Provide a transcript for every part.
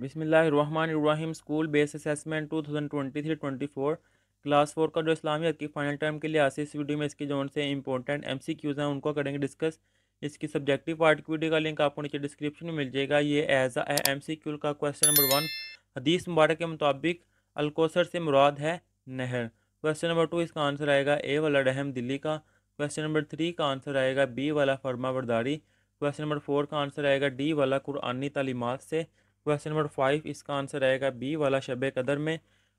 बिसमीम school base assessment two thousand twenty three twenty four class four का जो इस्लामी की फाइनल टर्म के लिहाज से इस वीडियो में इसके जो से इंपॉर्टेंट एम सी क्यूज़ हैं उनको करेंगे डिस्कस इसकी सब्जेक्टिव पार्ट की वीडियो का लिंक आपको नीचे डिस्क्रिप्शन में मिल जाएगा ये is a M C Q का क्वेश्चन नंबर वन हदीस मुबारक के मुताबिक अलकोसर से मुराद है नहर क्वेश्चन नंबर टू इसका आंसर आएगा ए वाला रहम दिल्ली का क्वेश्चन नंबर थ्री का आंसर आएगा बी वाला फर्मा बरदारी क्वेश्चन नंबर फोर का आंसर आएगा डी वाला कुरानी तालीमत से क्वेश्चन नंबर फाइव इसका आंसर आएगा बी वाला शब कदर में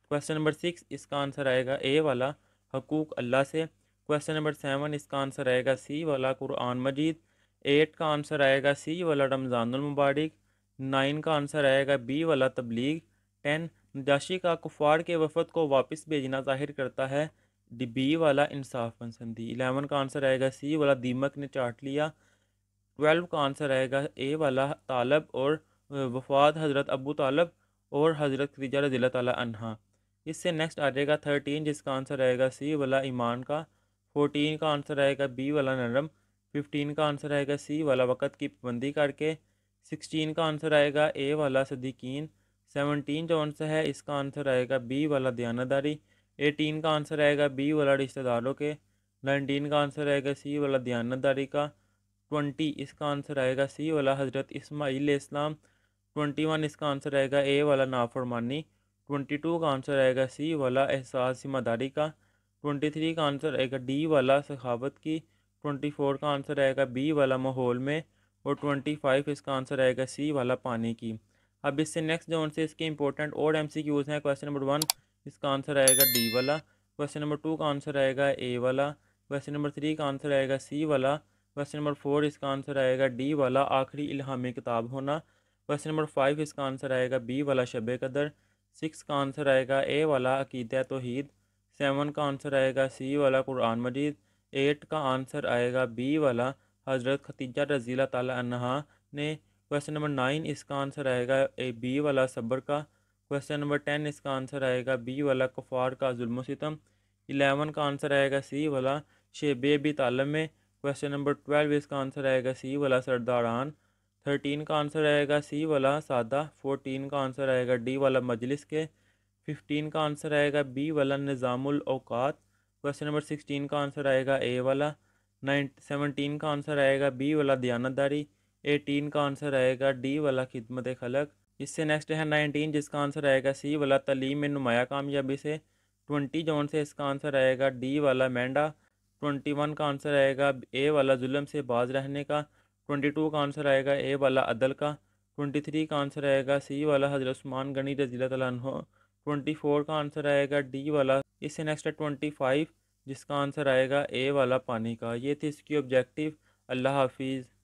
क्वेश्चन नंबर सिक्स इसका आंसर आएगा ए वाला हकूक अल्लाह से क्वेश्चन नंबर सेवन इसका आंसर आएगा सी वाला कुरान मजीद एट का आंसर आएगा सी वाला रमज़ानमबारक नाइन का आंसर आएगा बी वाला तबलीग टेन जाशी का कुफार के वफद को वापस भेजना जाहिर करता है डी बी वाला इंसाफ पसंदी इलेवन का आंसर आएगा सी वाला दीमक ने चाट लिया ट्वेल्व का आंसर आएगा ए वाला तालब और वफात हज़रत अबू तालब और हज़रत खदीजा रजील तहा इससे नेक्स्ट आ जाएगा थर्टीन जिसका आंसर रहेगा सी वाला ईमान का फोटीन का आंसर रहेगा बी वाला नरम फिफ्टीन का आंसर रहेगा सी वाला वक़्त की पाबंदी करके सिक्सटीन का आंसर आएगा ए वाला सदीकीन सेवनटीन जो आंसर है इसका आंसर आएगा बी वाला दयानादारी एटीन का आंसर आएगा बी वाला रिश्तेदारों के नाइनटीन का आंसर आएगा सी वाला दयानतदारी का ट्वेंटी इसका आंसर आएगा सी वाला हज़रत इसमाईल इस्लाम ट्वेंटी वन इसका आंसर आएगा ए वाला नाफरमानी ट्वेंटी टू का आंसर आएगा सी वाला एहसास जिम्मेदारी का ट्वेंटी थ्री का आंसर आएगा डी वाला सखावत की ट्वेंटी फोर का आंसर आएगा बी वाला माहौल में और ट्वेंटी फाइव इसका आंसर आएगा सी वाला पानी की अब इससे नेक्स्ट जो उनसे इसके इंपॉर्टेंट और एम सी क्यूज़ हैं क्वेश्चन नंबर वन इसका आंसर आएगा डी वाला क्वेश्चन नंबर टू का आंसर आएगा ए वाला क्वेश्चन नंबर थ्री का आंसर आएगा सी वाला क्वेश्चन नंबर फोर इसका आंसर आएगा डी वाला आखिरी इल्हामी किताब होना क्वेश्चन नंबर फाइव इसका आंसर आएगा बी वाला शब कदर सिक्स का आंसर आएगा ए वाला अकीद तोहद सेवन का आंसर आएगा सी वाला कुरान मजीद एट का आंसर आएगा बी वाला हज़रत खतीजा रजीला तला ने क्वेश्चन नंबर नाइन इसका आंसर आएगा ए बी वाला सब्र का क्वेश्चन नंबर टेन इसका आंसर आएगा बी वाला कफ़ार का जुल्मसितम इलेवन का आंसर आएगा सी वाला शेब बी तालम में क्वेश्चन नंबर ट्वेल्व इसका आंसर आएगा सी वाला सरदारान थर्टीन का आंसर आएगा सी वाला सादा फोर्टीन का आंसर आएगा डी वाला मजलिस के फिफ्टीन का आंसर आएगा बी वाला निज़ामुल अवकात क्वेश्चन नंबर सिक्सटीन का आंसर आएगा ए वाला नाइन सेवनटीन का आंसर आएगा बी वाला दयानतदारी एटीन का आंसर आएगा डी वाला खिदमत खलक इससे नेक्स्ट है नाइनटीन जिसका आंसर आएगा सी वाला तलीम में नुमाया कामयाबी से ट्वेंटी जोन से इसका आंसर आएगा डी वाला मेंढा ट्वेंटी वन का आंसर आएगा ए वाला जुल्म से बाज रहने का ट्वेंटी टू का आंसर आएगा ए वाला अदल का ट्वेंटी थ्री का आंसर आएगा सी वाला हजरत उस्मान गनी रज़ी तु ट्वेंटी फोर का आंसर आएगा डी वाला इससे नेक्स्ट है ट्वेंटी फाइव जिसका आंसर आएगा ए वाला पानी का ये थी इसकी ऑब्जेक्टिव अल्लाह हाफिज़